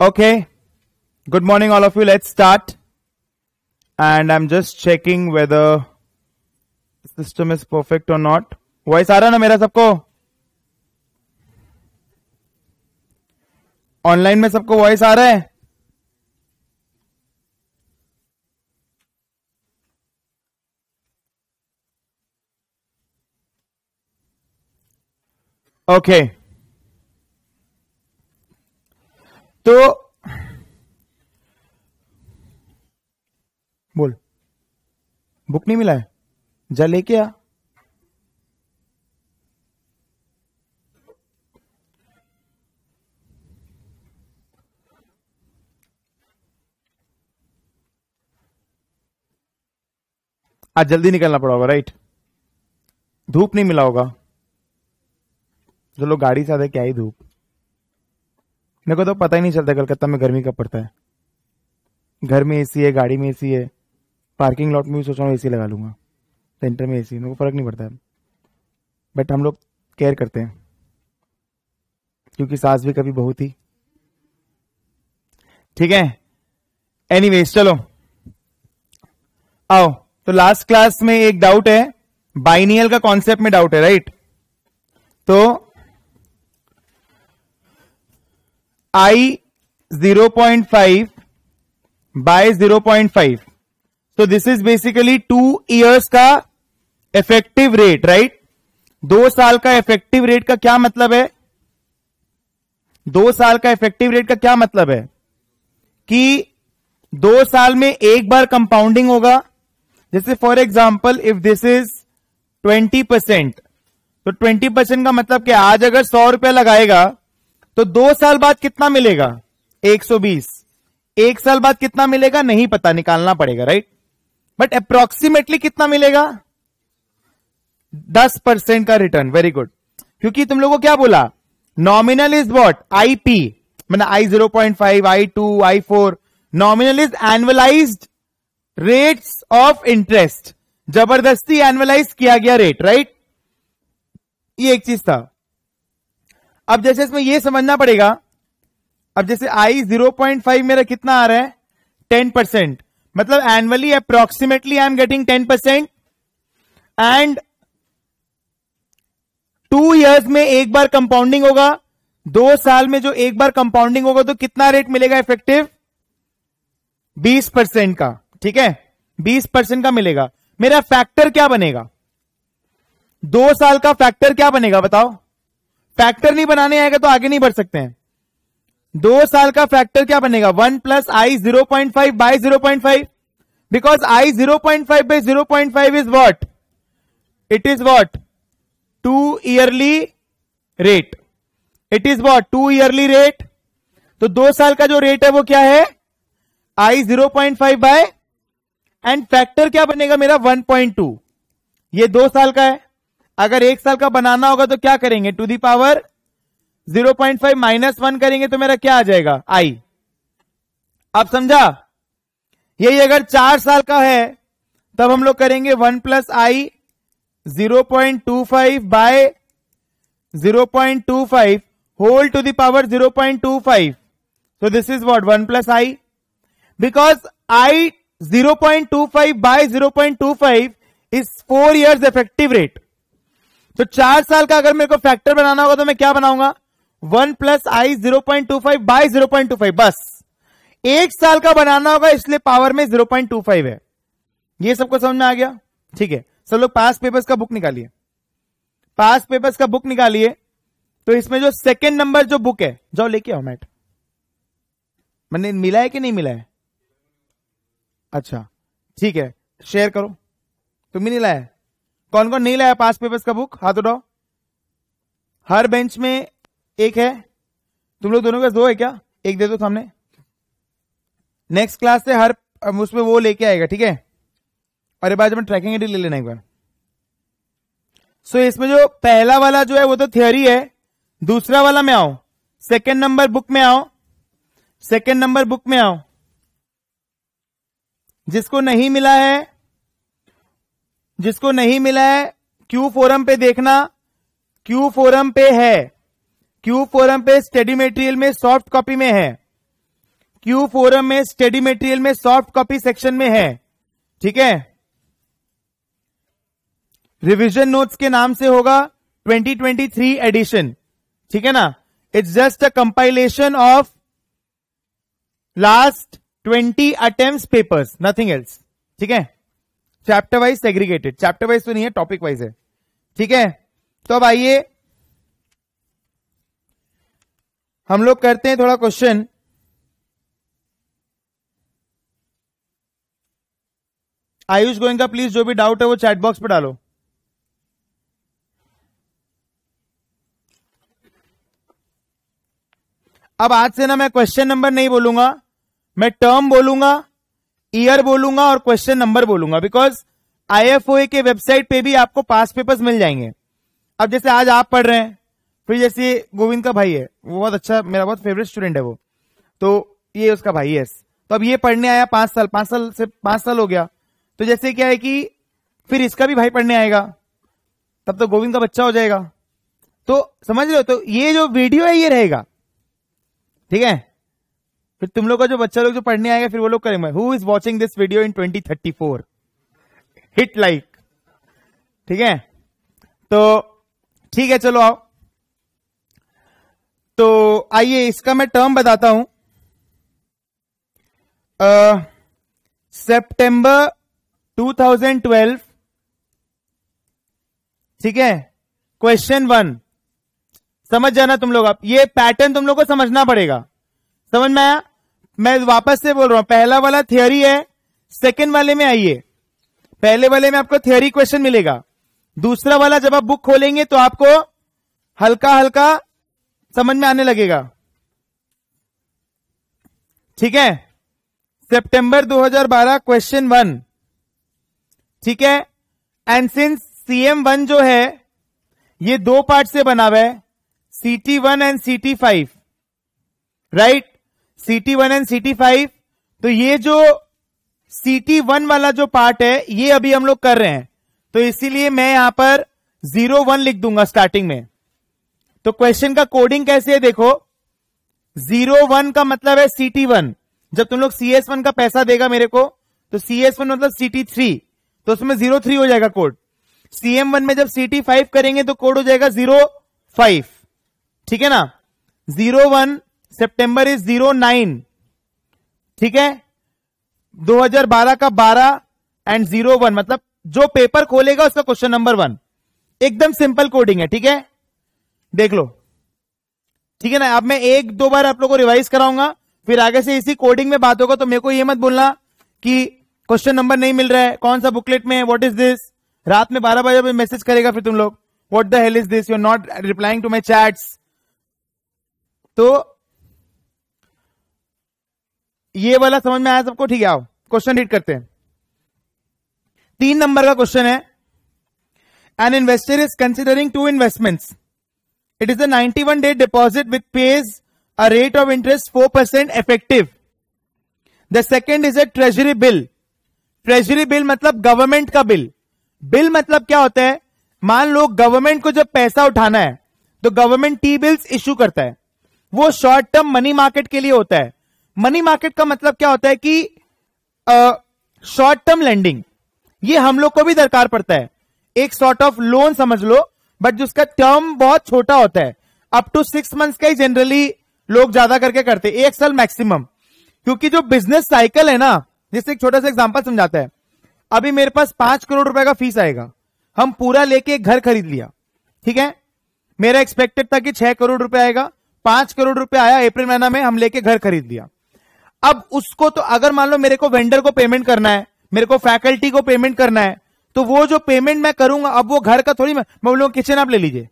Okay. Good morning, all of you. Let's start. And I'm just checking whether the system is perfect or not. Voice, आ रहा ना Online सबको online voice सबको Okay. तो बोल book नहीं मिला है जा लेके आ आज जल्दी निकलना पड़ा होगा राइट धूप नहीं मिला होगा जो लोग गाड़ी से आते क्या ही धूप मेरे को तो पता ही नहीं चलता कलकत्ता में गर्मी कब पड़ता है घर में एसी है गाड़ी में एसी है पार्किंग लॉट में भी सोच रहा हूँ ए लगा लूँगा सेंटर में ए सी को फ़र्क नहीं पड़ता है बट हम लोग केयर करते हैं क्योंकि सास भी कभी बहुत ही ठीक है एनी चलो आओ तो लास्ट क्लास में एक डाउट है बाइनियल का कॉन्सेप्ट में डाउट है राइट तो बाय 0.5 पॉइंट फाइव तो this is basically two years का इफेक्टिव रेट राइट दो साल का इफेक्टिव रेट का क्या मतलब है दो साल का इफेक्टिव रेट का क्या मतलब है कि दो साल में एक बार कंपाउंडिंग होगा जैसे for example if this is twenty percent तो ट्वेंटी परसेंट का मतलब क्या आज अगर सौ रुपया लगाएगा तो दो साल बाद कितना मिलेगा 120 एक साल बाद कितना मिलेगा नहीं पता निकालना पड़ेगा राइट बट अप्रोक्सीमेटली कितना मिलेगा 10 परसेंट का रिटर्न वेरी गुड क्योंकि तुम लोगों को क्या बोला nominal is what I P मैंने I zero point five I two I four nominal is annualized rates of interest जबरदस्ती एनुअलाइज किया गया रेट राइट ये एक चीज था अब जैसे इसमें यह समझना पड़ेगा अब जैसे आई 0.5 मेरा कितना आ रहा है 10 परसेंट मतलब annually approximately I am getting 10 percent and two years में एक बार कंपाउंडिंग होगा दो साल में जो एक बार कंपाउंडिंग होगा तो कितना रेट मिलेगा इफेक्टिव 20 परसेंट का ठीक है 20 परसेंट का मिलेगा मेरा फैक्टर क्या बनेगा दो साल का फैक्टर क्या बनेगा बताओ फैक्टर नहीं बनाने आएगा तो आगे नहीं बढ़ सकते हैं दो साल का फैक्टर क्या बनेगा one plus I zero point five by zero point five because I zero point five by zero point five is what it is what two yearly rate it is what two yearly rate तो दो साल का जो rate है वो क्या है I zero point five by and factor क्या बनेगा मेरा वन पॉइंट टू ये दो साल का है अगर एक साल का बनाना होगा तो क्या करेंगे to the power 0.5 point five minus one करेंगे तो मेरा क्या आ जाएगा आई आप समझा यही अगर चार साल का है तब हम लोग करेंगे one plus I zero point two five by zero point two five whole to the power zero point two five so this is what one plus I because I zero point two five by zero point two five is four years effective rate तो चार साल का अगर मेरे को factor बनाना होगा तो मैं क्या बनाऊंगा one plus I zero point two five by zero point two five बस एक साल का बनाना होगा इसलिए पावर में जीरो पॉइंट टू फाइव है ये सबको समझ में आ गया ठीक है सब लोग पास पेपर्स का बुक निकालिए पास पेपर्स का बुक निकालिए तो इसमें जो सेकेंड नंबर जो बुक है जाओ लेके आओ मैट मैंने मिला है कि नहीं मिला है अच्छा ठीक है शेयर करो तुम्हें ही नहीं लाया कौन कौन नहीं लाया पास पेपर्स का बुक हाथ उठाओ हर बेंच में एक है तुम लोग दोनों के दो है क्या एक दे दो सामने नेक्स्ट क्लास से हर उसमें वो लेके आएगा ठीक है और एक बार जब ट्रैकिंग आईडी ले लेना एक बार सो इसमें जो पहला वाला जो है वो तो थियोरी है दूसरा वाला में आओ सेकेंड नंबर बुक में आओ सेकेंड नंबर बुक में आओ जिसको नहीं मिला है जिसको नहीं मिला है क्यू फोरम पे देखना क्यू फोरम पे है क्यू फोरम पे स्टडी मेटेरियल में सॉफ्ट कॉपी में है क्यू फोरम में स्टडी मेटेरियल में सॉफ्ट कॉपी सेक्शन में है ठीक है रिविजन नोट्स के नाम से होगा 2023 एडिशन ठीक है ना it's just a compilation of last 20 attempt papers nothing else ठीक है chapter wise segregated chapter wise तो नहीं है टॉपिक वाइज है ठीक है तो अब आइए हम लोग करते हैं थोड़ा क्वेश्चन आयुष गोइंग का प्लीज जो भी डाउट है वो चैट बॉक्स पे डालो अब आज से ना मैं क्वेश्चन नंबर नहीं बोलूंगा मैं टर्म बोलूंगा ईयर बोलूंगा और क्वेश्चन नंबर बोलूंगा बिकॉज आई के वेबसाइट पे भी आपको पास पेपर्स मिल जाएंगे अब जैसे आज आप पढ़ रहे हैं फिर जैसे गोविंद का भाई है वो बहुत अच्छा मेरा बहुत फेवरेट स्टूडेंट है वो तो ये उसका भाई है तो अब ये पढ़ने आया पांच साल पांच साल से पांच साल हो गया तो जैसे क्या है कि फिर इसका भी भाई पढ़ने आएगा तब तो गोविंद का बच्चा हो जाएगा तो समझ रहे हो तो ये जो वीडियो है ये रहेगा ठीक है फिर तुम लोग का जो बच्चा लोग जो पढ़ने आएगा फिर वो लोग करेंगे who is watching this video in twenty thirty four hit like ठीक है तो ठीक है चलो आओ तो आइए इसका मैं टर्म बताता हूं सेप्टेंबर uh, 2012 ठीक है क्वेश्चन वन समझ जाना तुम लोग आप ये पैटर्न तुम लोग को समझना पड़ेगा समझ में आया मैं वापस से बोल रहा हूं पहला वाला थियोरी है सेकेंड वाले में आइए पहले वाले में आपको थियोरी क्वेश्चन मिलेगा दूसरा वाला जब आप बुक खोलेंगे तो आपको हल्का हल्का समझ में आने लगेगा ठीक है सितंबर 2012 क्वेश्चन वन ठीक है एंड सिंस सीएम वन जो है ये दो पार्ट से बना हुआ है CT one and CT five right CT one and CT five तो ये जो टी वन वाला जो पार्ट है ये अभी हम लोग कर रहे हैं तो इसीलिए मैं यहां पर जीरो वन लिख दूंगा स्टार्टिंग में तो क्वेश्चन का कोडिंग कैसे है देखो जीरो वन का मतलब है टी वन जब तुम लोग सीएस वन का पैसा देगा मेरे को तो सीएस वन मतलब टी थ्री तो उसमें जीरो थ्री हो जाएगा कोड सीएम वन में जब टी फाइव करेंगे तो कोड हो जाएगा जीरो फाइव ठीक है ना जीरो वन सितंबर इज जीरो नाइन ठीक है 2012 का 12 एंड जीरो वन मतलब जो पेपर खोलेगा उसका क्वेश्चन नंबर वन एकदम सिंपल कोडिंग है ठीक है देख लो ठीक है ना अब मैं एक दो बार आप लोग को रिवाइज कराऊंगा फिर आगे से इसी कोडिंग में बात होगा तो मेरे को ये मत बोलना कि क्वेश्चन नंबर नहीं मिल रहा है कौन सा बुकलेट में व्हाट इज दिस रात में बारह बजे मैसेज करेगा फिर तुम लोग what the hell is this you are not replying to my chats तो ये वाला समझ में आया सबको ठीक है आओ क्वेश्चन रीड करते हैं तीन नंबर का क्वेश्चन है an investor is considering two investments it is a 91 day deposit with pays a rate of interest four percent effective the second is a treasury bill treasury bill मतलब government का bill bill मतलब क्या होता है मान लो government को जब पैसा उठाना है तो गवर्नमेंट टी बिल्स इश्यू करता है वो शॉर्ट टर्म मनी मार्केट के लिए होता है मनी मार्केट का मतलब क्या होता है कि शॉर्ट टर्म लेंडिंग ये हम लोग को भी दरकार पड़ता है एक सॉर्ट ऑफ लोन समझ लो बट जिसका टर्म बहुत छोटा होता है अप टू सिक्स मंथ्स का ही जनरली लोग ज्यादा करके करते हैं एक साल मैक्सिमम क्योंकि जो बिजनेस साइकिल है ना जैसे एक छोटा सा एग्जाम्पल समझाता है अभी मेरे पास पांच करोड़ रुपए का फीस आएगा हम पूरा लेके घर खरीद लिया ठीक है मेरा एक्सपेक्टेड था कि छह करोड़ रुपए आएगा पांच करोड़ रुपए आया अप्रैल महीना में हम लेके घर खरीद लिया अब उसको तो अगर मान लो मेरे को वेंडर को पेमेंट करना है मेरे को फैकल्टी को पेमेंट करना है तो वो जो पेमेंट मैं करूंगा अब वो घर का थोड़ी मैं बोलूंगा किचन आप ले लीजिए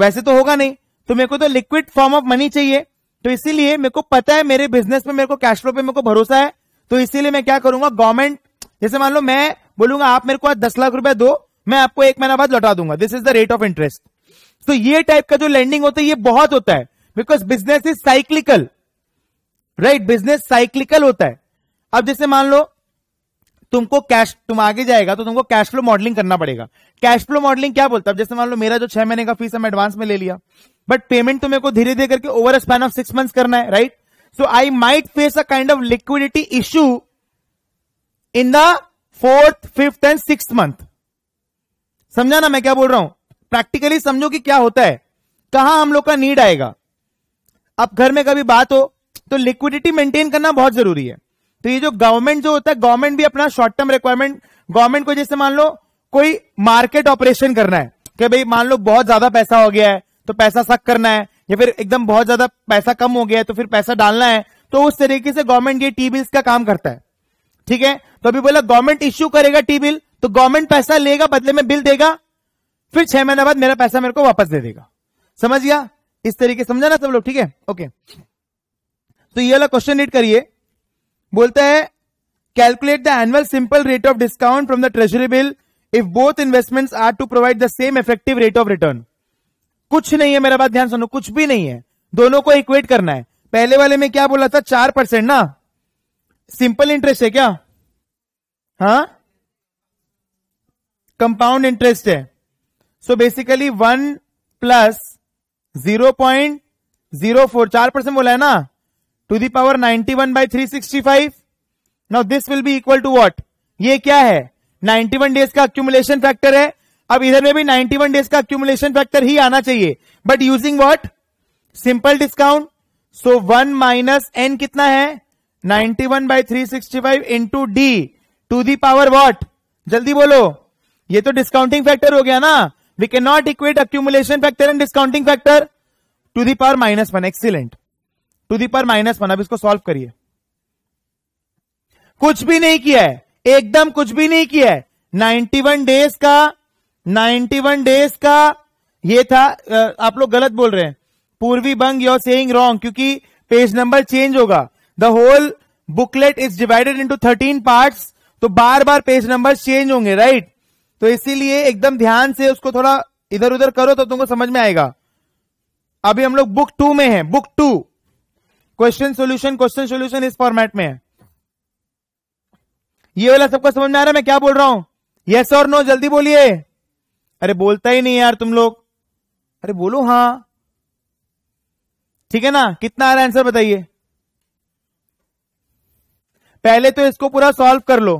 वैसे तो होगा नहीं तो मेरे को तो लिक्विड फॉर्म ऑफ मनी चाहिए तो इसीलिए मेरे को पता है मेरे बिजनेस में मेरे को कैश फ्लो पे मेरे को भरोसा है तो इसीलिए मैं क्या करूंगा गवर्नमेंट जैसे मान लो मैं बोलूंगा आप मेरे को आज दस लाख रुपए दो मैं आपको एक महीना बाद लौटा दूंगा this is the rate of interest तो ये टाइप का जो लैंडिंग होता है ये बहुत होता है because business is cyclical right business cyclical होता है अब जैसे मान लो तुमको कैश तुम आगे जाएगा तो तुमको कैश फ्लो मॉडलिंग करना पड़ेगा कैश फ्लो मॉडलिंग क्या बोलता है जैसे मान लो मेरा जो छह महीने का फीस हम एडवांस में ले लिया बट पेमेंट तुम्हें को धीरे धीरे करके over span of six months करना है right so I might face a kind of liquidity issue in the fourth fifth and six month समझा ना मैं क्या बोल रहा हूं प्रैक्टिकली समझो कि क्या होता है कहां हम लोग का नीड आएगा अब घर में कभी बात हो तो लिक्विडिटी मेंटेन करना बहुत जरूरी है तो ये जो गवर्नमेंट जो होता है गवर्नमेंट भी अपना शॉर्ट टर्म रिक्वायरमेंट गवर्नमेंट को जैसे मान लो कोई मार्केट ऑपरेशन करना है कि भाई मान लो बहुत ज्यादा पैसा हो गया है तो पैसा सक करना है या फिर एकदम बहुत ज्यादा पैसा कम हो गया है तो फिर पैसा डालना है तो उस तरीके से गवर्नमेंट ये टी बिल्स का काम करता है ठीक है तो अभी बोला गवर्नमेंट इश्यू करेगा टी बिल तो गवर्नमेंट पैसा लेगा बदले में बिल देगा फिर छह महीने बाद मेरा पैसा मेरे को वापस दे देगा समझ गया इस तरीके समझा ना सब लोग ठीक है ओके तो ये वाला क्वेश्चन रीड करिए बोलता है calculate the annual simple rate of discount from the treasury bill if both investments are to provide the same effective rate of return कुछ नहीं है मेरा बात ध्यान सुनो कुछ भी नहीं है दोनों को इक्वेट करना है पहले वाले में क्या बोला था चार परसेंट ना सिंपल इंटरेस्ट है क्या हा कंपाउंड इंटरेस्ट है so basically one plus zero point zero four चार परसेंट बोला है ना to the power ninety one by three sixty five now this will be equal to what ये क्या है 91 डेज का अक्यूमुलेशन फैक्टर है अब इधर में भी 91 डेज का अक्यूमुलेशन फैक्टर ही आना चाहिए but using what simple discount so one minus N कितना है 91 one by three sixty five into D to the power what जल्दी बोलो ये तो डिस्काउंटिंग फैक्टर हो गया ना we can not equate accumulation factor and discounting factor to the power minus one excellent to the power minus one अब इसको solve करिए कुछ भी नहीं किया है एकदम कुछ भी नहीं किया है वन डेज का वन डेज का ये था आप लोग गलत बोल रहे हैं पूर्वी बंग योर सेइंग रॉन्ग क्योंकि पेज नंबर चेंज होगा the whole booklet is divided into thirteen part तो बार बार पेज नंबर चेंज होंगे राइट तो इसीलिए एकदम ध्यान से उसको थोड़ा इधर उधर करो तो तुमको समझ में आएगा अभी हम लोग बुक टू में हैं book two question solution question solution इस फॉर्मेट में है ये वाला सबको समझ में आ रहा है मैं क्या बोल रहा हूं यस और नो जल्दी बोलिए अरे बोलता ही नहीं यार तुम लोग अरे बोलो हां ठीक है ना कितना आ रहा है आंसर बताइए पहले तो इसको पूरा सॉल्व कर लो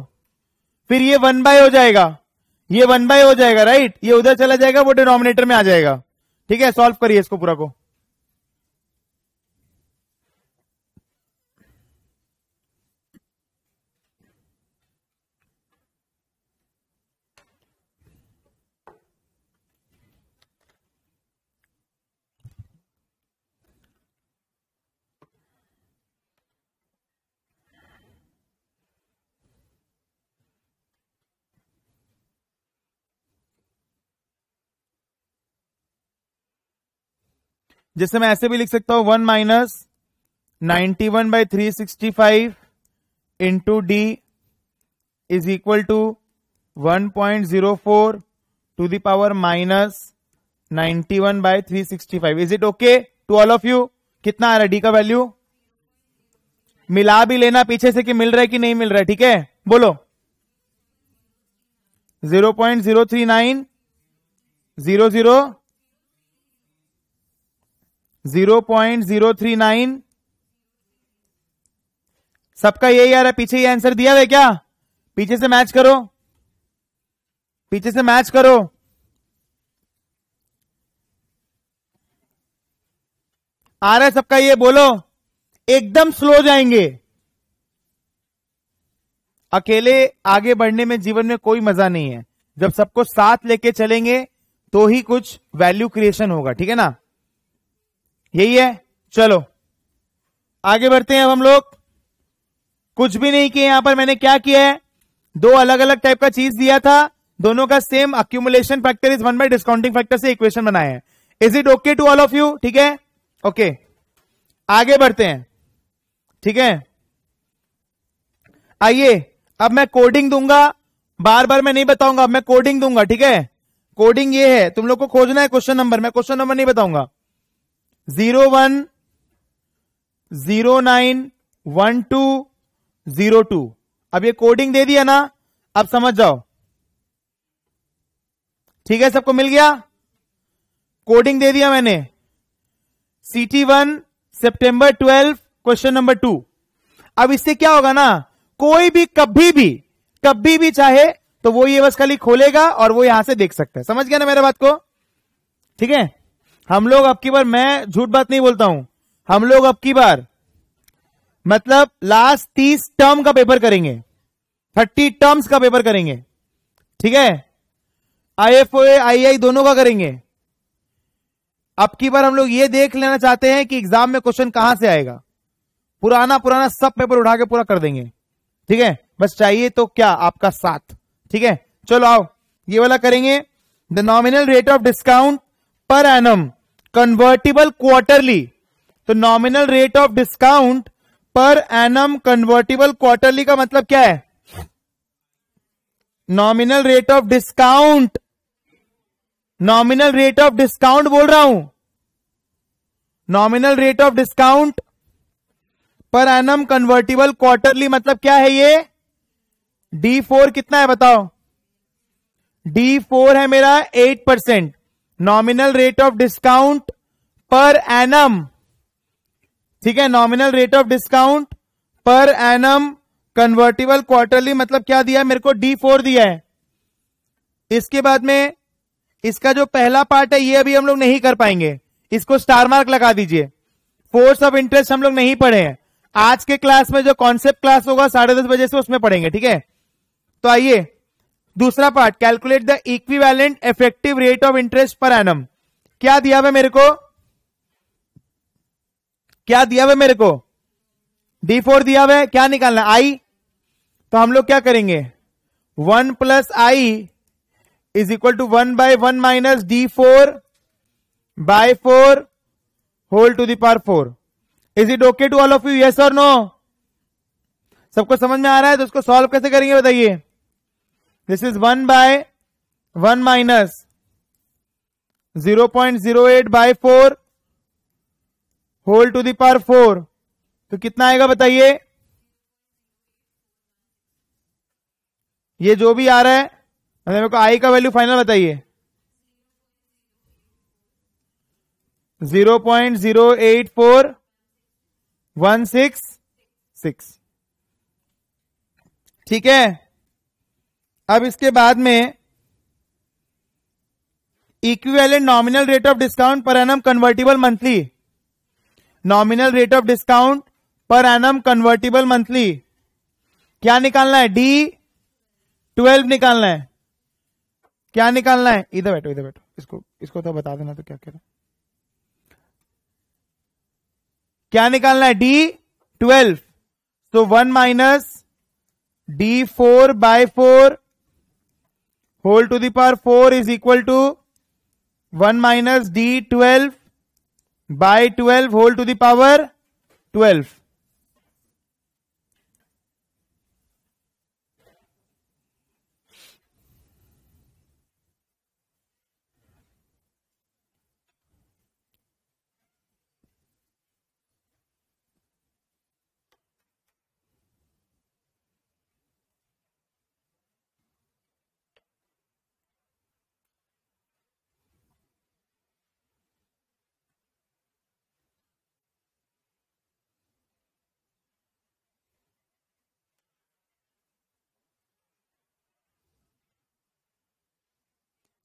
फिर ये वन बाय हो जाएगा ये वन बाय हो जाएगा राइट ये उधर चला जाएगा वो डिनोमिनेटर में आ जाएगा ठीक है सॉल्व करिए इसको पूरा को जैसे मैं ऐसे भी लिख सकता हूं one minus ninety one by three sixty five into D is equal to one point zero four to the power minus ninety one by three sixty five is it okay to all of you कितना आ रहा है D का value मिला भी लेना पीछे से कि मिल रहा है कि नहीं मिल रहा है ठीक है बोलो zero point zero three nine zero zero zero point zero three nine सबका यही आ रहा है पीछे ये आंसर दिया है क्या पीछे से मैच करो पीछे से मैच करो आ रहा है सबका ये बोलो एकदम स्लो जाएंगे अकेले आगे बढ़ने में जीवन में कोई मजा नहीं है जब सबको साथ लेके चलेंगे तो ही कुछ वैल्यू क्रिएशन होगा ठीक है ना यही है चलो आगे बढ़ते हैं अब हम लोग कुछ भी नहीं किए यहां पर मैंने क्या किया है दो अलग अलग टाइप का चीज दिया था दोनों का same accumulation factor is one by discounting factor से इक्वेशन बनाया है is it okay to all of you ठीक है ओके okay. आगे बढ़ते हैं ठीक है आइए अब मैं कोडिंग दूंगा बार बार मैं नहीं बताऊंगा अब मैं कोडिंग दूंगा ठीक है कोडिंग ये है तुम लोग को खोजना है क्वेश्चन नंबर मैं क्वेश्चन नंबर नहीं बताऊंगा zero one zero nine one two zero two अब ये कोडिंग दे दिया ना अब समझ जाओ ठीक है सबको मिल गया कोडिंग दे दिया मैंने C T one September twelve question number two अब इससे क्या होगा ना कोई भी कभी भी कभी भी चाहे तो वो ये बस खाली खोलेगा और वो यहां से देख सकता है समझ गया ना मेरे बात को ठीक है हम लोग अब की बार मैं झूठ बात नहीं बोलता हूं हम लोग अब की बार मतलब लास्ट तीस टर्म का पेपर करेंगे थर्टी टर्म्स का पेपर करेंगे ठीक है आई एफ ओ आई आई दोनों का करेंगे अब की बार हम लोग ये देख लेना चाहते हैं कि एग्जाम में क्वेश्चन कहां से आएगा पुराना पुराना सब पेपर उठा के पूरा कर देंगे ठीक है बस चाहिए तो क्या आपका साथ ठीक है चलो आओ ये वाला करेंगे the nominal rate of discount per annum convertible quarterly तो nominal rate of discount per annum convertible quarterly का मतलब क्या है nominal rate of discount nominal rate of discount बोल रहा हूं nominal rate of discount per annum convertible quarterly मतलब क्या है ये डी फोर कितना है बताओ डी फोर है मेरा eight percent nominal rate of discount per annum ठीक है nominal rate of discount per annum convertible quarterly मतलब क्या दिया मेरे को डी फोर दिया है इसके बाद में इसका जो पहला पार्ट है ये अभी हम लोग नहीं कर पाएंगे इसको स्टार मार्क लगा दीजिए फोर्स ऑफ इंटरेस्ट हम लोग नहीं पढ़े हैं आज के क्लास में जो कॉन्सेप्ट क्लास होगा साढ़े दस बजे से उसमें पढ़ेंगे ठीक है तो आइए दूसरा part calculate the equivalent effective rate of interest per annum क्या दिया हुआ मेरे को क्या दिया हुआ मेरे को डी फोर दिया हुआ है क्या निकालना आई तो हम लोग क्या करेंगे one plus I is equal to one by one minus D four by four whole to the power four is it okay to all of you yes और नो सबको समझ में आ रहा है तो उसको सॉल्व कैसे करेंगे बताइए this is one by one minus zero point zero eight by four whole to the the power four तो कितना आएगा बताइए ये जो भी आ रहा है मतलब मेरे को आई का वैल्यू फाइनल बताइए zero point zero eight four one six six ठीक है अब इसके बाद में equivalent nominal rate of discount per annum convertible monthly nominal rate of discount per annum convertible monthly क्या निकालना है डी ट्वेल्व निकालना है क्या निकालना है इधर बैठो इधर बैठो इसको इसको तो बता देना तो क्या कह रहा क्या निकालना है डी ट्वेल्व तो one minus D four by four whole to the power four is equal to one minus D twelve by twelve whole to the power twelve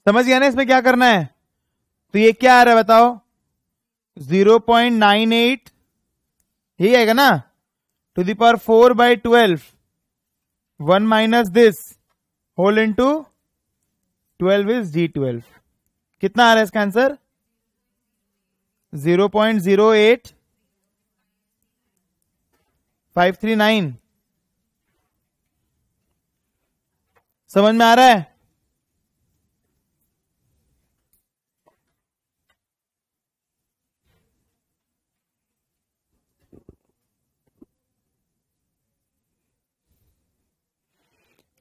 समझ गया ना इसमें क्या करना है तो ये क्या आ रहा है बताओ 0.98 यही आएगा ना to the power four by twelve one minus this whole into twelve is G twelve कितना आ रहा है इसका आंसर 0.08 नाइन समझ में आ रहा है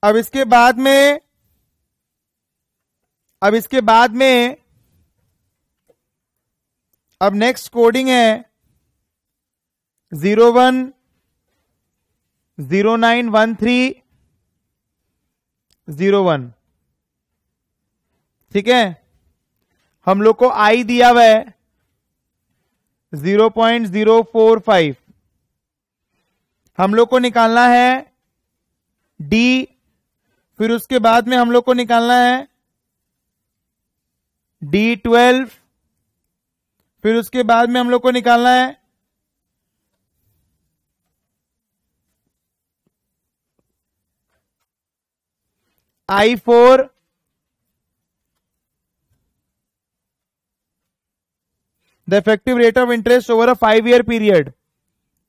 अब इसके बाद में अब इसके बाद में अब नेक्स्ट कोडिंग है zero one zero nine one three zero one ठीक है हम लोग को आई दिया हुआ है zero point zero four five हम लोग को निकालना है डी फिर उसके बाद में हम लोग को निकालना है डी ट्वेल्व फिर उसके बाद में हम लोग को निकालना है I four the effective rate of interest over a five year period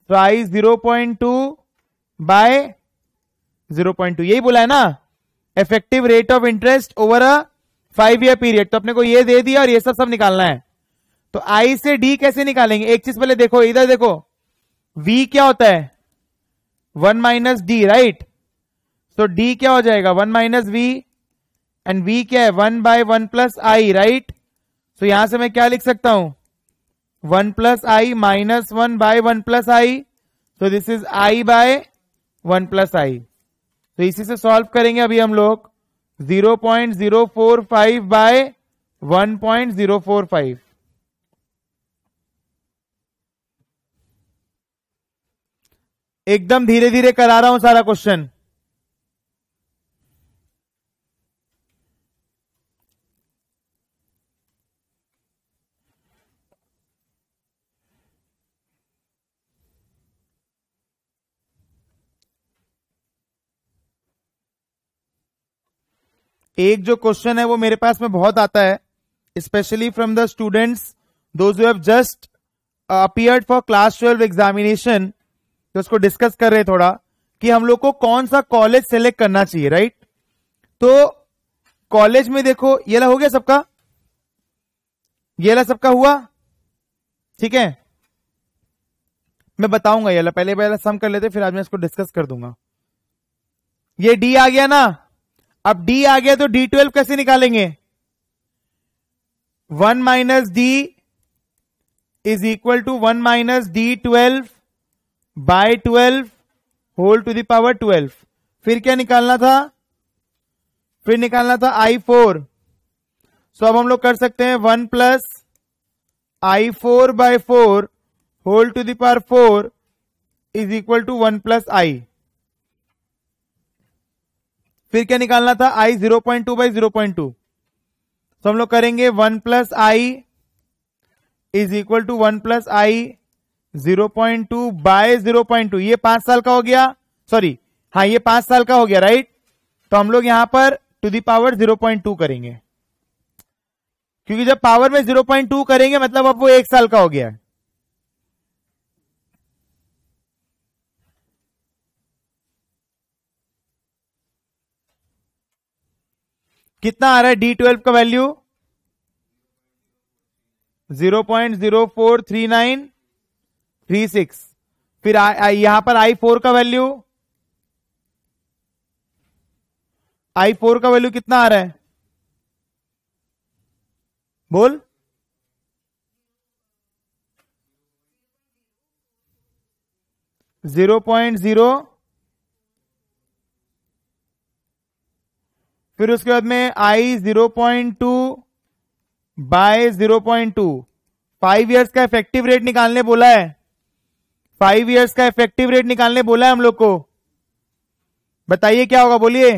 तो I zero point two by zero point two यही बोला है ना effective rate of interest over a five year period तो अपने को ये दे दिया और ये सब सब निकालना है तो आई से डी कैसे निकालेंगे एक चीज पहले देखो इधर देखो वी क्या होता है one minus D right so D क्या हो जाएगा one minus V and V क्या है one by one plus I right so यहां से मैं क्या लिख सकता हूं one plus I minus one by one plus I so this is I by one plus I तो इसी से सॉल्व करेंगे अभी हम लोग 0.045 point zero four five by one point zero four five एकदम धीरे धीरे करा रहा हूं सारा क्वेश्चन एक जो क्वेश्चन है वो मेरे पास में बहुत आता है specially from the students those have just appeared for class twelve examination तो उसको डिस्कस कर रहे थोड़ा कि हम लोग को कौन सा कॉलेज सेलेक्ट करना चाहिए राइट तो कॉलेज में देखो ये ला हो गया सबका ये ला सबका हुआ ठीक है मैं बताऊंगा ये ला पहले पहले सम कर लेते फिर आज मैं इसको डिस्कस कर दूंगा ये डी आ गया ना अब डी आ गया तो डी ट्वेल्व कैसे निकालेंगे one minus D is equal to one minus D twelve by twelve whole to the power twelve फिर क्या निकालना था फिर निकालना था आई फोर सो अब हम लोग कर सकते हैं one plus I four by four whole to the power four is equal to one plus I फिर क्या निकालना था I zero point two by zero point two तो हम लोग करेंगे one plus I is equal to one plus I zero point two by zero point two ये पांच साल का हो गया सॉरी हाँ ये पांच साल का हो गया राइट तो हम लोग यहां पर to the power zero point two करेंगे क्योंकि जब पावर में जीरो पॉइंट टू करेंगे मतलब अब वो एक साल का हो गया कितना आ रहा है डी ट्वेल्व का value zero point zero four three nine three six फिर आ, आ, यहां पर आई फोर का वैल्यू आई फोर का वैल्यू कितना आ रहा है बोल जीरो पॉइंट जीरो फिर उसके बाद में I zero point two by zero point two five years का इफेक्टिव रेट निकालने बोला है फाइव ईयर्स का इफेक्टिव रेट निकालने बोला है हम लोग को बताइए क्या होगा बोलिए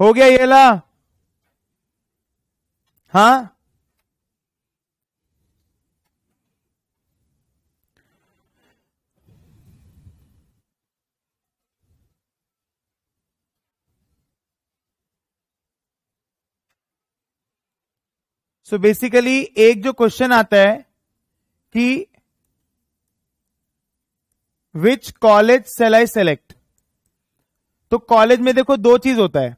हो गया ये ला हां सो so बेसिकली एक जो क्वेश्चन आता है कि which college shall I select तो कॉलेज में देखो दो चीज होता है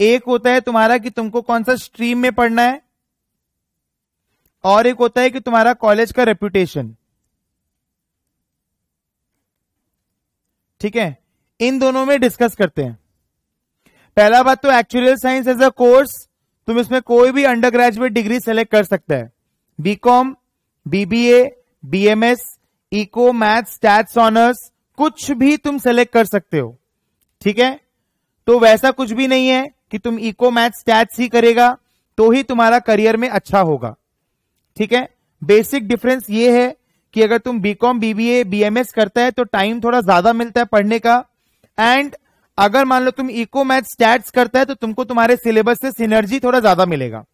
एक होता है तुम्हारा कि तुमको कौन सा स्ट्रीम में पढ़ना है और एक होता है कि तुम्हारा कॉलेज का रेपुटेशन ठीक है इन दोनों में डिस्कस करते हैं पहला बात तो actual science as a course तुम इसमें कोई भी अंडर ग्रेजुएट डिग्री सेलेक्ट कर सकता है BCom BBA BMS eco maths stats honours कुछ भी तुम सेलेक्ट कर सकते हो ठीक है तो वैसा कुछ भी नहीं है कि तुम इको मैथ स्टैट्स ही करेगा तो ही तुम्हारा करियर में अच्छा होगा ठीक है बेसिक डिफरेंस ये है कि अगर तुम बीकॉम बीबीए बीएमएस करता है तो टाइम थोड़ा ज्यादा मिलता है पढ़ने का एंड अगर मान लो तुम इको मैथ स्टैट्स करता है तो तुमको तुम्हारे सिलेबस से सिनर्जी थोड़ा ज्यादा मिलेगा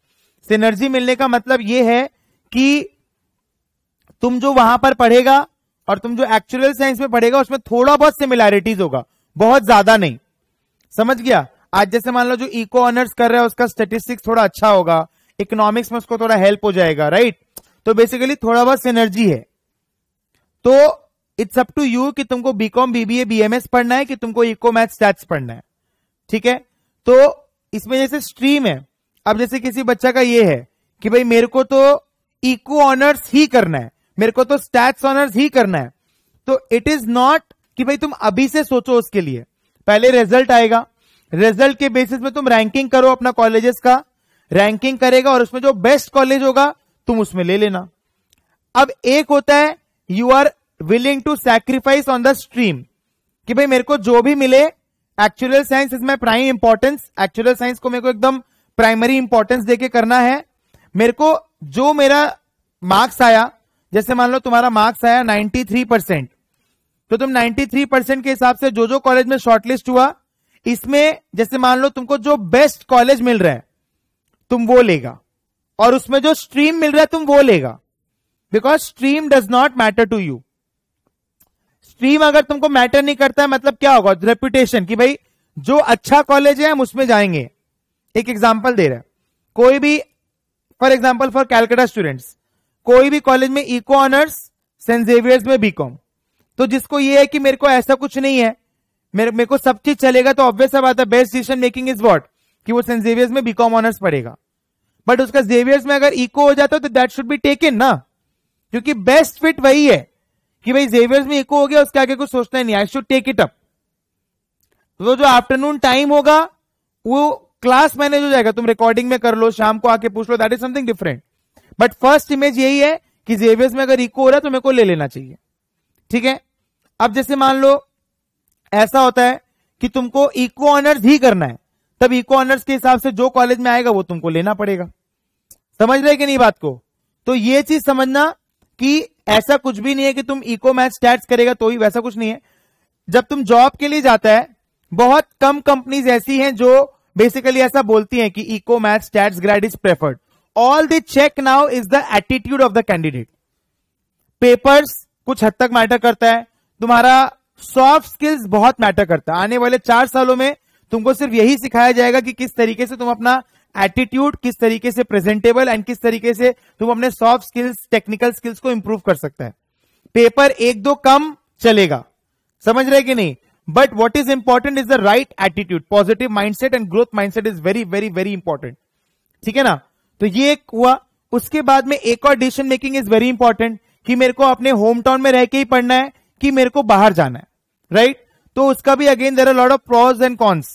सिनर्जी मिलने का मतलब यह है कि तुम जो वहां पर पढ़ेगा और तुम जो एक्चुअल साइंस में पढ़ेगा उसमें थोड़ा बहुत सिमिलैरिटीज होगा बहुत ज्यादा नहीं समझ गया आज जैसे मान लो जो इको ऑनर्स कर रहा है उसका स्टेटिस्टिक्स थोड़ा अच्छा होगा इकोनॉमिक्स में उसको थोड़ा हेल्प हो जाएगा राइट तो बेसिकली थोड़ा बहुत सिनर्जी है तो इट्स अप टू यू कि तुमको बीकॉम बीबीए बीएमएस पढ़ना है कि तुमको इको मैथ स्टैट्स पढ़ना है ठीक है तो इसमें जैसे स्ट्रीम है अब जैसे किसी बच्चा का ये है कि भाई मेरे को तो इको ऑनर्स ही करना है मेरे को तो स्टैट्स ऑनर्स ही करना है तो इट इज नॉट कि भाई तुम अभी से सोचो उसके लिए पहले रिजल्ट आएगा रिजल्ट के बेसिस में तुम रैंकिंग करो अपना कॉलेजेस का रैंकिंग करेगा और उसमें जो बेस्ट कॉलेज होगा तुम उसमें ले लेना अब एक होता है you are willing to sacrifice on the stream कि भाई मेरे को जो भी मिले actual science is my prime importance actual science को मेरे को एकदम प्राइमरी इंपॉर्टेंस देके करना है मेरे को जो मेरा मार्क्स आया जैसे मान लो तुम्हारा मार्क्स आया 93 परसेंट तो तुम 93 परसेंट के हिसाब से जो जो कॉलेज में शॉर्टलिस्ट हुआ इसमें जैसे मान लो तुमको जो बेस्ट कॉलेज मिल रहा है तुम वो लेगा और उसमें जो स्ट्रीम मिल रहा है तुम वो लेगा because stream does not matter to you stream अगर तुमको मैटर नहीं करता है मतलब क्या होगा रेपुटेशन कि भाई जो अच्छा कॉलेज है हम उसमें जाएंगे एक एग्जाम्पल दे रहे हैं कोई भी for example for Calcutta students कोई भी कॉलेज में इको ऑनर्स सेंट जेवियर्स में बीकॉम तो जिसको ये है कि मेरे को ऐसा कुछ नहीं है मेरे मेरे को सब चीज चलेगा तो ऑब्वियस बात है best decision making is what कि वो सेंट जेवियर्स में बीकॉम ऑनर्स पड़ेगा बट उसका जेवियर्स में अगर इको हो जाता तो दैट शुड बी टेकन ना क्योंकि बेस्ट फिट वही है कि भाई जेवियर्स में इको हो गया उसके आगे कुछ सोचना ही नहीं I should take it up तो जो आफ्टरनून टाइम होगा वो क्लास मैनेज हो जाएगा तुम रिकॉर्डिंग में कर लो शाम को आके पूछ लो that is something different but first image यही है कि जेवियर्स में अगर इको हो रहा है तो मेरे को ले लेना चाहिए ठीक है अब जैसे मान लो ऐसा होता है कि तुमको इको ऑनर्स ही करना है तब इको ऑनर्स के हिसाब से जो कॉलेज में आएगा वो तुमको लेना पड़ेगा समझ रहे कि नहीं बात को तो ये चीज समझना कि ऐसा कुछ भी नहीं है कि तुम इको मैथ स्टैट्स करेगा तो ही वैसा कुछ नहीं है जब तुम जॉब के लिए जाता है बहुत कम कंपनीज ऐसी हैं जो बेसिकली ऐसा बोलती हैं कि eco math stats grade is preferred all the check now is the attitude of the candidate papers कुछ हद तक मैटर करता है तुम्हारा सॉफ्ट स्किल्स बहुत मैटर करता है आने वाले चार सालों में तुमको सिर्फ यही सिखाया जाएगा कि किस तरीके से तुम अपना एटीट्यूड किस तरीके से प्रेजेंटेबल एंड किस तरीके से तुम अपने सॉफ्ट स्किल्स टेक्निकल स्किल्स को इंप्रूव कर सकते हैं पेपर एक दो कम चलेगा समझ रहे कि नहीं but what is important is the right attitude positive mindset and growth mindset is very very very important ठीक है ना तो ये एक हुआ उसके बाद में एक और decision making is very important कि मेरे को अपने होम टाउन में रह के ही पढ़ना है कि मेरे को बाहर जाना है राइट right? तो उसका भी again there are lot of pros and cons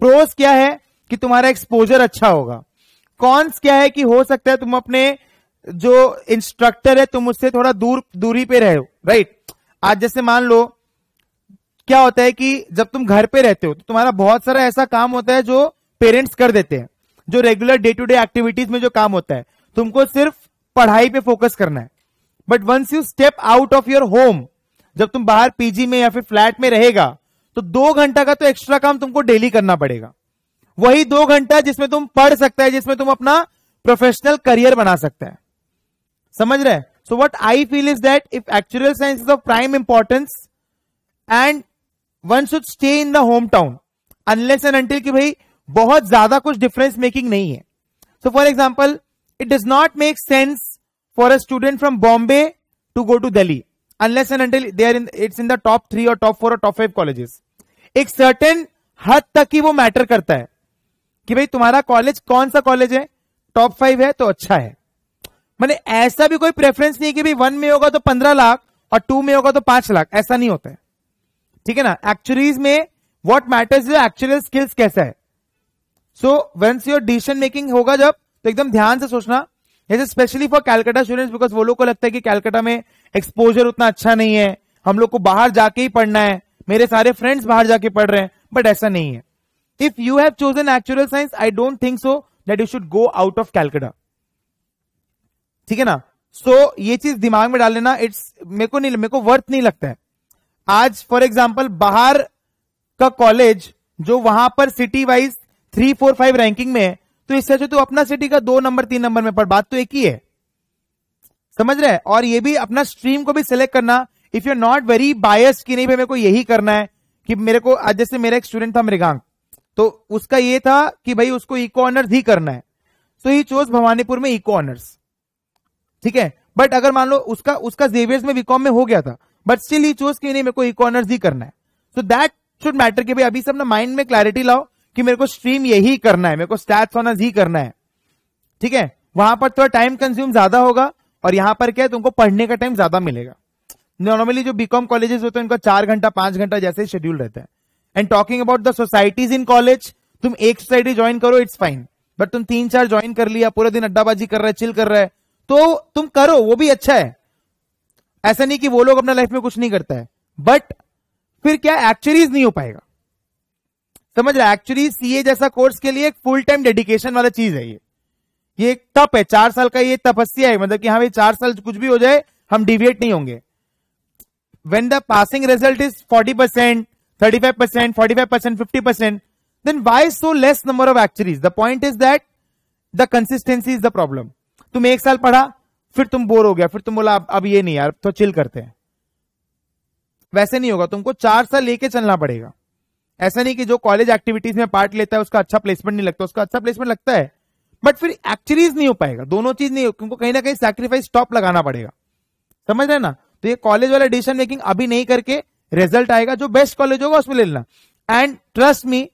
pros क्या है कि तुम्हारा एक्सपोजर अच्छा होगा कॉन्स क्या है कि हो सकता है तुम अपने जो इंस्ट्रक्टर है तुम उससे थोड़ा दूर दूरी पे रहे हो राइट आज जैसे मान लो क्या होता है कि जब तुम घर पे रहते हो तो तुम्हारा बहुत सारा ऐसा काम होता है जो पेरेंट्स कर देते हैं जो regular day to day activities में जो काम होता है तुमको सिर्फ पढ़ाई पे फोकस करना है but once you step out of your home जब तुम बाहर पीजी में या फिर फ्लैट में रहेगा तो दो घंटा का तो एक्स्ट्रा काम तुमको डेली करना पड़ेगा वही दो घंटा जिसमें तुम पढ़ सकता है जिसमें तुम अपना प्रोफेशनल करियर बना सकता है समझ रहे so what I feel is that if actual science is of prime importance and one should stay in the home town unless and until की भाई बहुत ज्यादा कुछ डिफरेंस मेकिंग नहीं है so for example it does not make sense for a student from Bombay to go to Delhi unless and until they are in it's in the top three और top four और top five colleges एक certain हद तक ही वो matter करता है कि भाई तुम्हारा कॉलेज कौन सा कॉलेज है टॉप फाइव है तो अच्छा है मैंने ऐसा भी कोई प्रेफरेंस नहीं है कि भाई वन में होगा तो पंद्रह लाख और टू में होगा तो पांच लाख ऐसा नहीं होता है ठीक है ना एक्चुअलीज में what matters your actual skills कैसा है so once your decision making होगा जब तो एकदम ध्यान से सोचना जैसे especially for Calcutta students because वो लोग को लगता है कि कैलकाटा में एक्सपोजर उतना अच्छा नहीं है हम लोग को बाहर जाके ही पढ़ना है मेरे सारे फ्रेंड्स बाहर जाके पढ़ रहे हैं बट ऐसा नहीं है if you have chosen actual science I don't think so that you should go out of Calcutta ठीक है ना सो so, ये चीज दिमाग में डाल लेना इट्स मेरे को नहीं मेरे को वर्थ नहीं लगता है आज फॉर एग्जाम्पल बाहर का कॉलेज जो वहां पर city wise three four five ranking में है तो इससे अच्छा तू अपना सिटी का दो नंबर तीन नंबर में पर बात तो एक ही है समझ रहे और ये भी अपना स्ट्रीम को भी सिलेक्ट करना if you not very bias कि नहीं भाई मेरे को यही करना है कि मेरे को आज जैसे मेरा एक स्टूडेंट था मृगांक तो उसका ये था कि भाई उसको इको ऑनर्स ही करना है सो ही चोज भवानीपुर में इको ऑनर्स ठीक है बट अगर मान लो उसका उसका जेवियर्स में बीकॉम में हो गया था बट स्टिल ही चोज कि नहीं मेरे को इको ऑनर्स ही करना है सो दैट शुड मैटर कि भाई अभी सब ना माइंड में क्लैरिटी लाओ कि मेरे को स्ट्रीम यही करना है मेरे को स्टैट्स ऑनर्स ही करना है ठीक है वहां पर थोड़ा टाइम कंज्यूम ज्यादा होगा और यहां पर क्या है तुमको पढ़ने का टाइम ज्यादा मिलेगा नॉर्मली जो बीकॉम कॉलेजेस होते हैं उनका चार घंटा पांच घंटा जैसे शेड्यूल रहता है and talking about the societies in college तुम एक सोसाइटी ज्वाइन करो इट्स फाइन बट तुम तीन चार ज्वाइन कर लिया पूरा दिन अड्डाबाजी कर रहे चिल कर रहे तो तुम करो वो भी अच्छा है ऐसा नहीं कि वो लोग अपना लाइफ में कुछ नहीं करता है बट फिर क्या एक्चुअलीज नहीं हो पाएगा समझ रहा है एक्चुअली सीए जैसा कोर्स के लिए एक फुल टाइम डेडिकेशन वाला चीज है ये ये एक तप है चार साल का ये तपस्या है मतलब कि हमें हाँ चार साल कुछ भी हो जाए हम डिविएट नहीं होंगे when the passing result is forty percent thirty five percent forty five percent fifty percent then why so less number of actually the point is that the consistency is the problem तुम एक साल पढ़ा फिर तुम bore हो गया फिर तुम बोला अब, अब ये नहीं यार तो चिल करते हैं वैसे नहीं होगा तुमको चार साल लेके चलना पड़ेगा ऐसा नहीं कि जो कॉलेज एक्टिविटीज में पार्ट लेता है उसका अच्छा प्लेसमेंट नहीं लगता उसका अच्छा प्लेसमेंट लगता है बट फिर एक्चुअलीज नहीं हो पाएगा दोनों चीज नहीं क्योंकि कहीं ना कहीं सैक्रीफाइस स्टॉप लगाना पड़ेगा समझ रहे ना तो ये कॉलेज वाला डिसीजन मेकिंग अभी नहीं करके रिजल्ट आएगा जो बेस्ट कॉलेज होगा उसमें ले लेना and trust me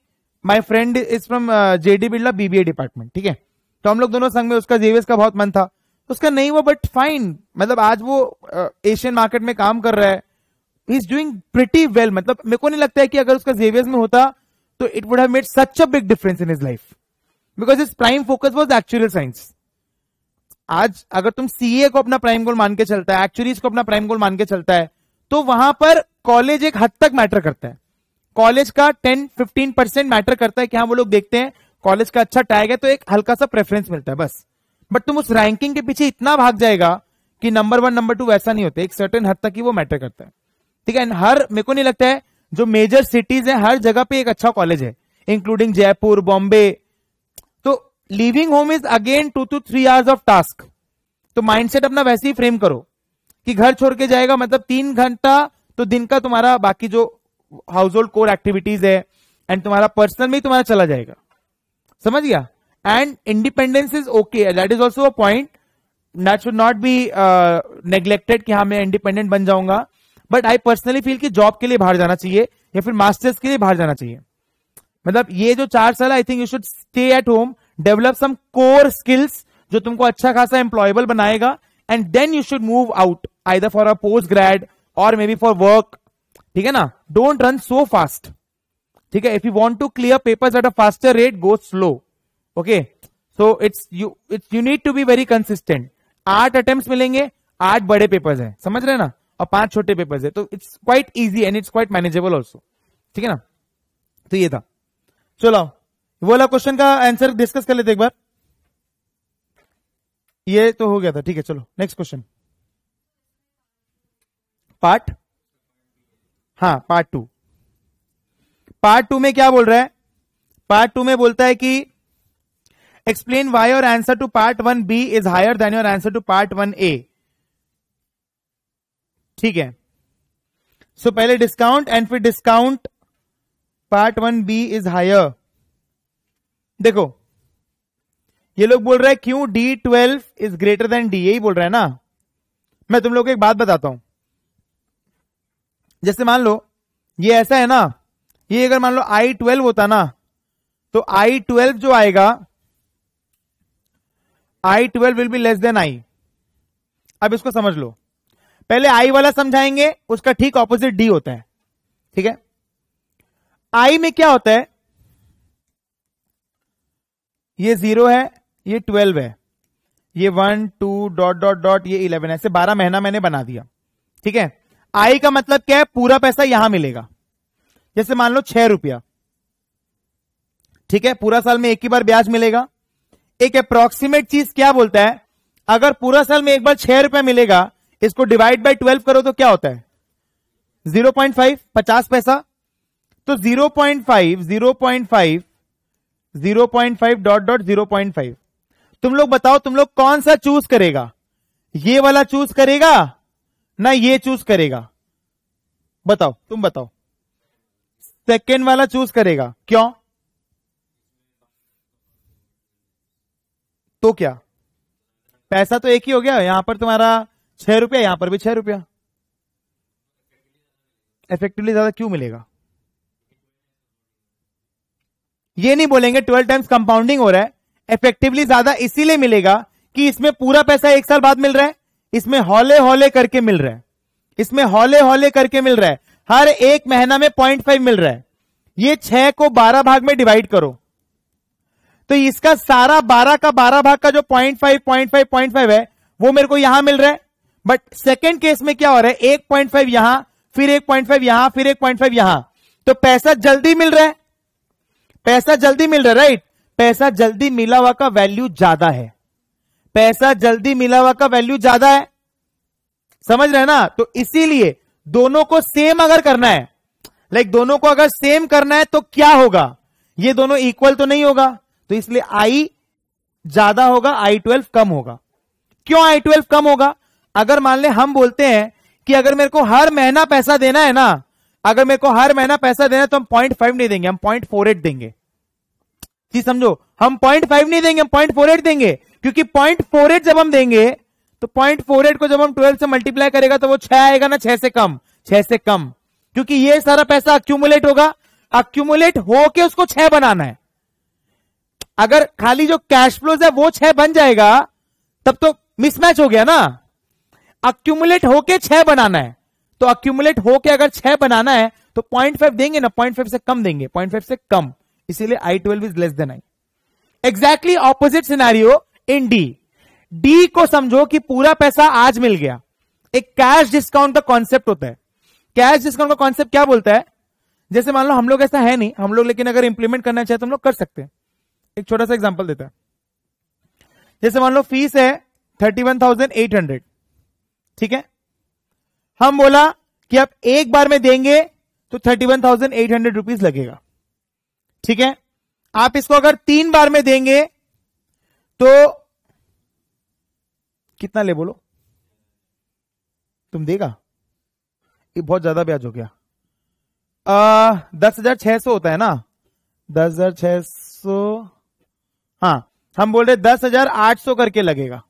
my friend is from JD Birla BBA department ठीक है तो हम लोग दोनों संग में उसका जेवीएस का बहुत मन था उसका नहीं हुआ बट फाइन मतलब आज वो एशियन uh, मार्केट में काम कर रहा है इज डूइंग प्रिटी वेल मतलब मेरे को नहीं लगता है कि अगर उसका जेवियर्स में होता तो it would have made such a big difference in his life because is prime focus was actual science आज अगर तुम सीए को अपना प्राइम गोल मान के चलता है एक्चुअली इसको अपना प्राइम गोल मान के चलता है तो वहां पर कॉलेज एक हद तक मैटर करता है कॉलेज का 10-15 परसेंट मैटर करता है कि हाँ वो लोग देखते हैं कॉलेज का अच्छा टैग है तो एक हल्का सा प्रेफरेंस मिलता है बस बट तुम उस रैंकिंग के पीछे इतना भाग जाएगा कि नंबर वन नंबर टू वैसा नहीं होता एक सर्टेन हद तक ही वो मैटर करता है ठीक है हर मेरे को नहीं लगता है जो मेजर सिटीज है हर जगह पे एक अच्छा कॉलेज है इंक्लूडिंग जयपुर बॉम्बे तो living home is again two to three hours of task तो माइंडसेट अपना वैसे ही फ्रेम करो कि घर छोड़ के जाएगा मतलब तीन घंटा तो दिन का तुम्हारा बाकी जो हाउस होल्ड कोर एक्टिविटीज है एंड तुम्हारा पर्सनल में तुम्हारा चला जाएगा समझ गया and independence is okay that is also a point that should not be neglected कि हाँ मैं इंडिपेंडेंट बन जाऊंगा बट आई पर्सनली फील कि जॉब के लिए बाहर जाना चाहिए या फिर मास्टर्स के लिए बाहर जाना चाहिए मतलब ये जो चार साल I think you should stay at home develop some core skills जो तुमको अच्छा खासा एम्प्लॉयबल बनाएगा and then you should move out I for a post grad और मे बी फॉर वर्क ठीक है ना डोंट रन सो फास्ट ठीक है if you want to clear paper at a faster rate go slow okay so it's you it's you need to be very consistent आठ attempt मिलेंगे आठ बड़े papers हैं समझ रहे ना और पांच छोटे पेपर्स है तो it's quite easy and it's quite manageable also ठीक है ना तो ये था चलो वो वाला क्वेश्चन का आंसर डिस्कस कर लेते एक बार ये तो हो गया था ठीक है चलो नेक्स्ट क्वेश्चन पार्ट हाँ पार्ट टू पार्ट टू में क्या बोल रहा है पार्ट टू में बोलता है कि explain why your answer to part one B is higher than your answer to part one A ठीक है सो so, पहले डिस्काउंट एंड फिर discount part one B is higher देखो ये लोग बोल रहे हैं क्यों D twelve is greater than D यही बोल रहे हैं ना मैं तुम लोग को एक बात बताता हूं जैसे मान लो ये ऐसा है ना ये अगर मान लो आई ट्वेल्व होता ना तो आई ट्वेल्व जो आएगा I twelve will be less than I अब इसको समझ लो पहले आई वाला समझाएंगे उसका ठीक ऑपोजिट डी होता है ठीक है आई में क्या होता है ये जीरो है ये ट्वेल्व है ये one two dot dot dot ये इलेवन ऐसे बारह महीना मैंने बना दिया ठीक है आई का मतलब क्या है पूरा पैसा यहां मिलेगा जैसे मान लो छह रुपया ठीक है पूरा साल में एक ही बार ब्याज मिलेगा एक अप्रोक्सीमेट चीज क्या बोलता है अगर पूरा साल में एक बार छह रुपया मिलेगा इसको डिवाइड बाय ट्वेल्व करो तो क्या होता है जीरो पॉइंट फाइव पचास पैसा तो zero point five zero point five zero point five dot dot zero point five तुम लोग बताओ तुम लोग कौन सा चूज करेगा ये वाला चूज करेगा ना ये चूज करेगा बताओ तुम बताओ सेकेंड वाला चूज करेगा क्यों तो क्या पैसा तो एक ही हो गया यहां पर तुम्हारा छह रुपया यहां पर भी छह रुपया इफेक्टिवली ज्यादा क्यों मिलेगा ये नहीं बोलेंगे ट्वेल्व टाइम्स कंपाउंडिंग हो रहा है इफेक्टिवली ज्यादा इसीलिए मिलेगा कि इसमें पूरा पैसा एक साल बाद मिल रहा है इसमें हौले हौले करके मिल रहा है इसमें हौले हौले करके मिल रहा है हर एक महीना में पॉइंट फाइव मिल रहा है ये छह को बारह भाग में डिवाइड करो तो इसका सारा बारह का बारह भाग का जो point five point five point five है वो मेरे को यहां मिल रहा है बट सेकेंड केस में क्या हो रहा है एक पॉइंट फाइव यहां फिर एक पॉइंट फाइव यहां फिर एक पॉइंट फाइव यहां तो पैसा जल्दी मिल रहा है पैसा जल्दी मिल रहा है राइट पैसा जल्दी मिला हुआ का वैल्यू ज्यादा है पैसा जल्दी मिला हुआ का वैल्यू ज्यादा है समझ रहे ना तो इसीलिए दोनों को सेम अगर करना है लाइक like दोनों को अगर सेम करना है तो क्या होगा ये दोनों इक्वल तो नहीं होगा तो इसलिए आई ज्यादा होगा आई ट्वेल्व कम होगा क्यों आई ट्वेल्व कम होगा अगर मान ले हम बोलते हैं कि अगर मेरे को हर महीना पैसा देना है ना अगर मेरे को हर महीना पैसा देना है तो हम पॉइंट फाइव नहीं देंगे हम पॉइंट फोर एट देंगे जी समझो हम पॉइंट फाइव नहीं देंगे हम पॉइंट फोर एट देंगे क्योंकि पॉइंट फोर एट जब हम देंगे तो पॉइंट फोर एट को जब हम ट्वेल्व से मल्टीप्लाई करेगा तो वो छह आएगा ना छह से कम छह से कम क्योंकि ये सारा पैसा अक्यूमुलेट होगा अक्यूमुलेट होके उसको छह बनाना है अगर खाली जो कैश फ्लोज है वो छह बन जाएगा तब तो मिसमैच हो गया ना अक्यूमुलेट होके छह बनाना है तो अक्यूमुलेट होके अगर छह बनाना है तो पॉइंट फाइव देंगे ना पॉइंट फाइव से कम देंगे पॉइंट फाइव से कम इसीलिए I twelve is less than I exactly opposite scenario in D D को समझो कि पूरा पैसा आज मिल गया एक कैश डिस्काउंट का कॉन्सेप्ट होता है कैश डिस्काउंट का कॉन्सेप्ट क्या बोलता है जैसे मान लो हम लोग ऐसा है नहीं हम लोग लेकिन अगर इंप्लीमेंट करना चाहे तो हम लोग कर सकते हैं एक छोटा सा एग्जांपल देता है जैसे मान लो फीस है thirty one thousand eight hundred ठीक है हम बोला कि आप एक बार में देंगे तो thirty one thousand eight hundred rupees लगेगा ठीक है आप इसको अगर तीन बार में देंगे तो कितना ले बोलो तुम देगा ये बहुत ज्यादा ब्याज हो गया आ, दस हजार छह सौ होता है ना दस हजार छह सौ हाँ हम बोल रहे दस हजार आठ सौ करके लगेगा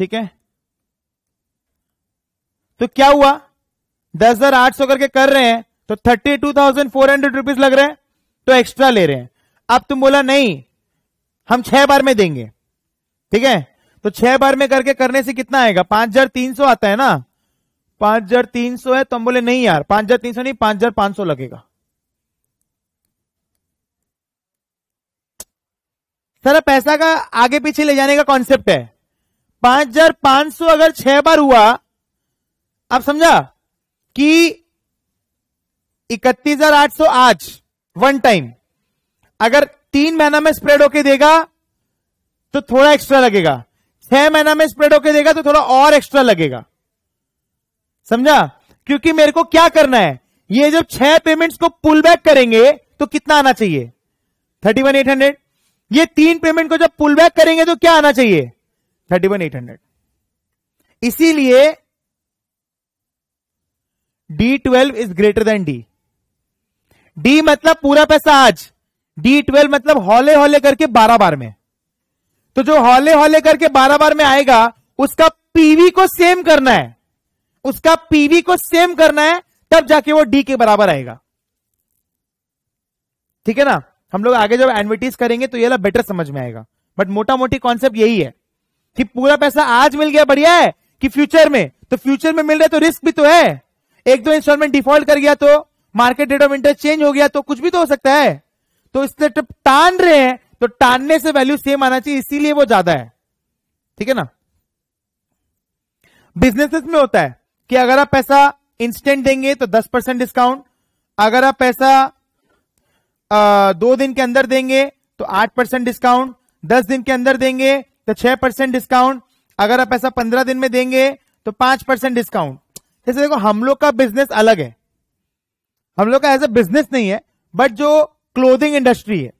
ठीक है तो क्या हुआ दस हजार आठ सौ करके कर रहे हैं तो thirty two thousand four hundred rupees लग रहे हैं तो एक्स्ट्रा ले रहे हैं अब तुम बोला नहीं हम छह बार में देंगे ठीक है तो छह बार में करके करने से कितना आएगा पांच हजार तीन सौ आता है ना पांच हजार तीन सौ है तो हम बोले नहीं यार पांच हजार तीन सौ नहीं पांच हजार पांच सौ लगेगा सर पैसा का आगे पीछे ले जाने का कॉन्सेप्ट है पांच हजार पांच सौ अगर छह बार हुआ आप समझा कि इकतीस हजार आठ सौ आज वन टाइम अगर तीन महीना में स्प्रेड होके देगा तो थोड़ा एक्स्ट्रा लगेगा छह महीना में स्प्रेड होके देगा तो थोड़ा और एक्स्ट्रा लगेगा समझा क्योंकि मेरे को क्या करना है ये जब छह पेमेंट्स को पुल बैक करेंगे तो कितना आना चाहिए थर्टी वन एट हंड्रेड ये तीन पेमेंट को जब पुल बैक करेंगे तो क्या आना चाहिए थर्टी वन एट हंड्रेड इसीलिए D twelve is greater than D D मतलब पूरा पैसा आज डी ट्वेल्व मतलब हौले हौले करके बारह बार में तो जो हौले हौले करके बारह बार में आएगा उसका पीवी को सेम करना है उसका पीवी को सेम करना है तब जाके वो डी के बराबर आएगा ठीक है ना हम लोग आगे जब एडवर्टीज करेंगे तो ये ला बेटर समझ में आएगा बट मोटा मोटी कॉन्सेप्ट यही है कि पूरा पैसा आज मिल गया बढ़िया है कि फ्यूचर में तो फ्यूचर में मिल रहा है तो रिस्क भी तो है एक दो इंस्टॉलमेंट डिफॉल्ट कर गया तो market rate of interest change हो गया तो कुछ भी तो हो सकता है तो इसलिए जब टान रहे हैं तो टानने से वैल्यू सेम आना चाहिए इसीलिए वो ज्यादा है ठीक है ना बिजनेसेस में होता है कि अगर आप पैसा इंस्टेंट देंगे तो 10 परसेंट डिस्काउंट अगर आप पैसा आ, दो दिन के अंदर देंगे तो 8 परसेंट डिस्काउंट दस दिन के अंदर देंगे तो छह परसेंट डिस्काउंट अगर आप ऐसा पंद्रह दिन में देंगे तो पांच परसेंट डिस्काउंट जैसे देखो हम लोग का बिजनेस अलग है हम लोग का एज ए बिजनेस नहीं है बट जो क्लोदिंग इंडस्ट्री है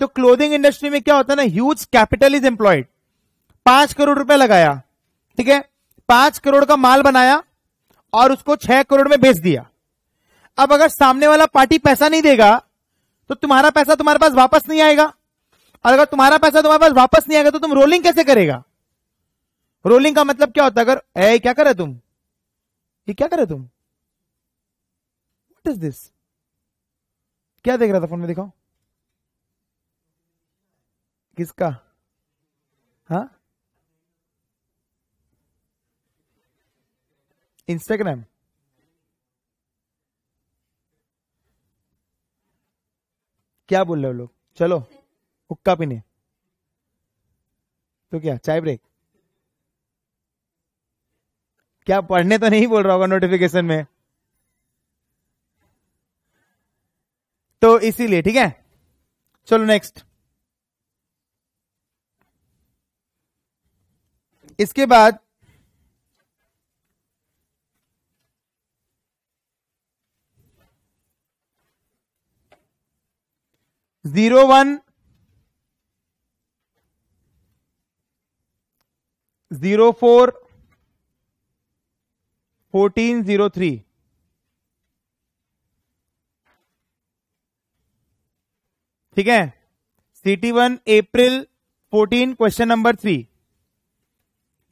तो क्लोदिंग इंडस्ट्री में क्या होता है ना ह्यूज कैपिटल इज एम्प्लॉयड पांच करोड़ रुपए लगाया ठीक है पांच करोड़ का माल बनाया और उसको छह करोड़ में बेच दिया अब अगर सामने वाला पार्टी पैसा नहीं देगा तो तुम्हारा पैसा तुम्हारे पास वापस नहीं आएगा और अगर तुम्हारा पैसा तुम्हारे पास वापस नहीं आएगा तो तुम रोलिंग कैसे करेगा रोलिंग का मतलब क्या होता है अगर ए क्या करे तुम ये क्या करे तुम वट इज दिस क्या देख रहा था फोन में दिखाओ किसका हा इंस्टाग्राम क्या बोल रहे हो लोग चलो हुक्का पीने तो क्या चाय ब्रेक क्या पढ़ने तो नहीं बोल रहा होगा नोटिफिकेशन में तो इसीलिए ठीक है चलो नेक्स्ट इसके बाद zero one zero four fourteen zero three ठीक है city one April fourteen question number three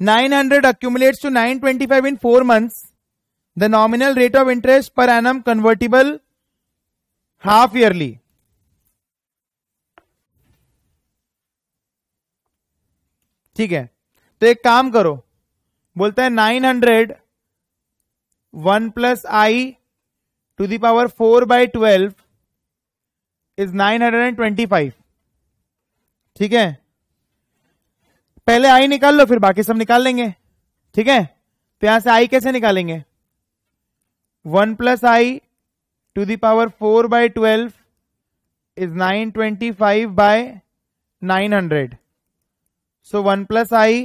nine hundred accumulates to nine twenty five in four months nominal rate of interest per annum convertible half yearly ठीक है तो एक काम करो बोलते हैं nine hundred one plus I to the power four by twelve is nine hundred and twenty five ठीक है पहले आई निकाल लो फिर बाकी सब निकाल लेंगे ठीक है तो यहां से आई कैसे निकालेंगे one plus I to the power four by twelve is nine twenty five by nine hundred so one plus I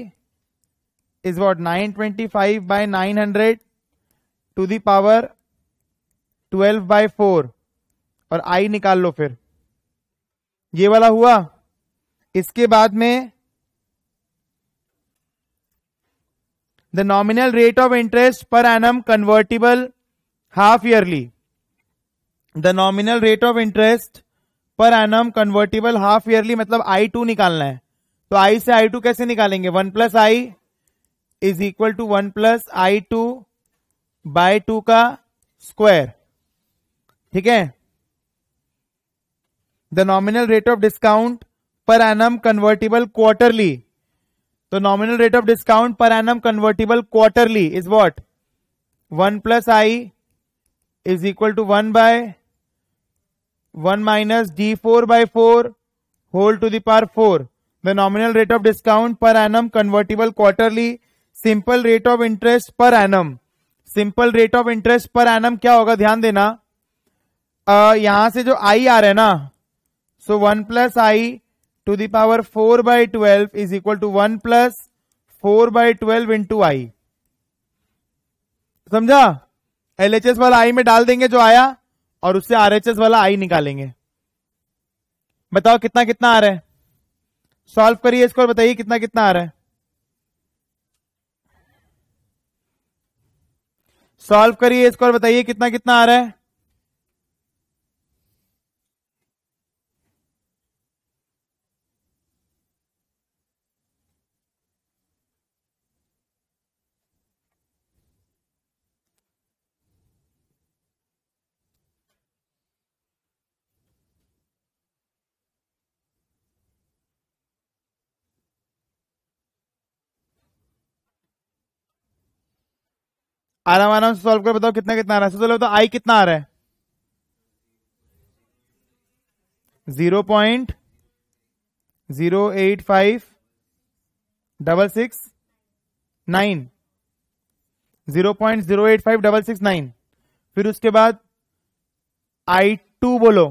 is what 925 by 900 to the power 12 by four और आई निकाल लो फिर ये वाला हुआ इसके बाद में the nominal rate of interest per annum convertible half yearly the nominal rate of interest per annum convertible half yearly मतलब आई टू निकालना है तो आई से आई टू कैसे निकालेंगे one plus I is equal to one plus I two by two का square ठीक है the nominal rate of discount per annum convertible quarterly तो nominal rate of discount per annum convertible quarterly is what one plus I is equal to one by one minus D four by four whole to the power four the nominal rate of discount per annum convertible quarterly simple rate of interest per annum simple rate of interest per annum क्या होगा ध्यान देना आ, यहां से जो आई आ रहा है ना so one plus I to the power four by twelve is equal to one plus four by twelve into I समझा एलएचएस वाला आई में डाल देंगे जो आया और उससे आरएचएस वाला आई निकालेंगे बताओ कितना कितना आ रहा है सॉल्व करिए इसको और बताइए कितना कितना आ रहा है सॉल्व करिए इसको और बताइए कितना कितना आ रहा है आराम आराम से सॉल्व कर बताओ कितना कितना आ रहा है सबसे पहले तो आई कितना आ रहा है zero point zero eight five double six nine zero point zero eight five double six nine फिर उसके बाद आई टू बोलो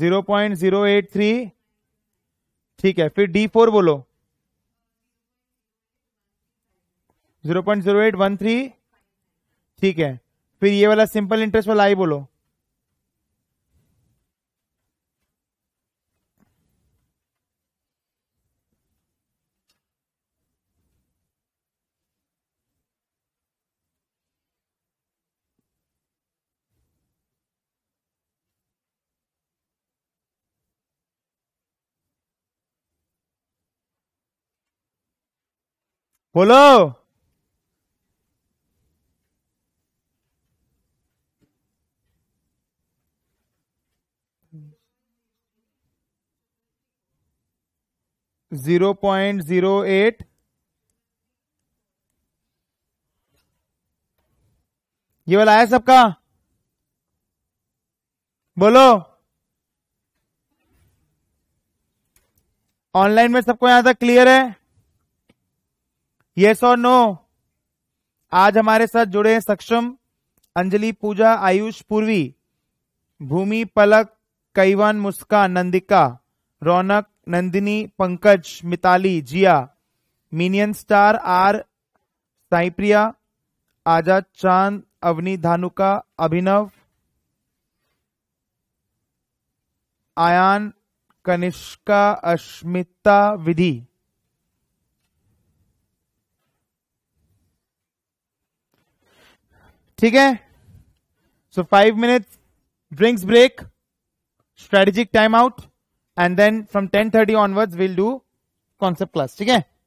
zero point zero eight three ठीक है फिर डी फोर बोलो zero point zero eight one three ठीक है फिर ये वाला सिंपल इंटरेस्ट वाला आई बोलो बोलो जीरो पॉइंट जीरो एट ये वाला है सबका बोलो ऑनलाइन में सबको यहां तक क्लियर है यस और नो आज हमारे साथ जुड़े हैं सक्षम अंजलि पूजा आयुष पूर्वी भूमि Palak Kaivan Muska Nandika Raunak Nandini Pankaj Mitali Jiya minion star R Saipriya Azad Chand Avni Dhanuka अभिनव आयान कनिष्का अस्मिता विधि ठीक है so five minutes drinks break strategic time out and then from ten thirty onwards will do concept class ठीक है